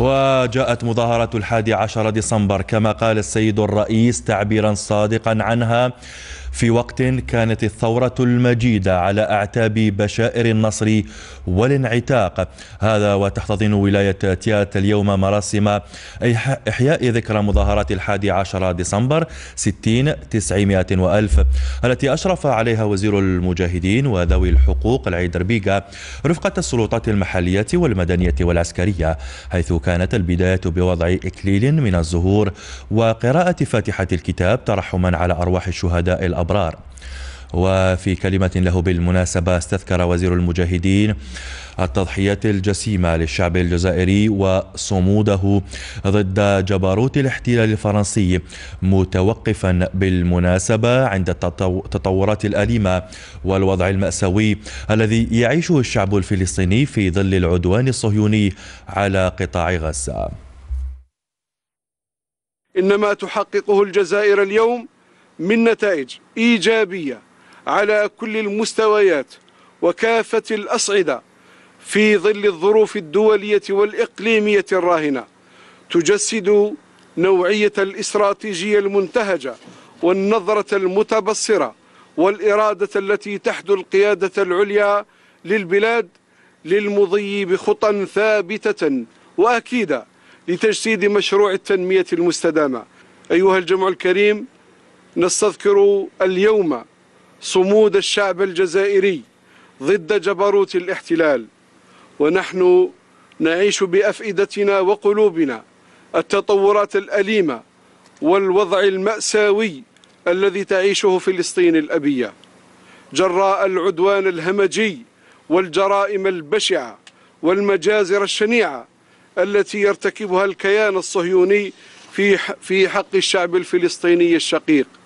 وجاءت مظاهرة الحادي عشر ديسمبر كما قال السيد الرئيس تعبيرا صادقا عنها في وقت كانت الثورة المجيدة على أعتاب بشائر النصر والانعتاق هذا وتحتضن ولاية تيات اليوم مراسم إحياء ذكرى مظاهرات الحادي عشر ديسمبر 60 900 وألف التي أشرف عليها وزير المجاهدين وذوي الحقوق العيدر بيغا رفقة السلطات المحلية والمدنية والعسكرية حيث كانت البداية بوضع إكليل من الزهور وقراءة فاتحة الكتاب ترحما على أرواح الشهداء الأول الأبرار وفي كلمة له بالمناسبة استذكر وزير المجاهدين التضحيات الجسيمة للشعب الجزائري وصموده ضد جبروت الاحتلال الفرنسي متوقفا بالمناسبة عند التطورات الأليمة والوضع المأساوي الذي يعيشه الشعب الفلسطيني في ظل العدوان الصهيوني على قطاع غزة إن ما تحققه الجزائر اليوم من نتائج إيجابية على كل المستويات وكافة الأصعدة في ظل الظروف الدولية والإقليمية الراهنة تجسد نوعية الاستراتيجية المنتهجة والنظرة المتبصرة والإرادة التي تحدو القيادة العليا للبلاد للمضي بخطى ثابتة وأكيدة لتجسيد مشروع التنمية المستدامة أيها الجمع الكريم نستذكر اليوم صمود الشعب الجزائري ضد جبروت الاحتلال ونحن نعيش بأفئدتنا وقلوبنا التطورات الأليمة والوضع المأساوي الذي تعيشه فلسطين الأبية جراء العدوان الهمجي والجرائم البشعة والمجازر الشنيعة التي يرتكبها الكيان الصهيوني في في حق الشعب الفلسطيني الشقيق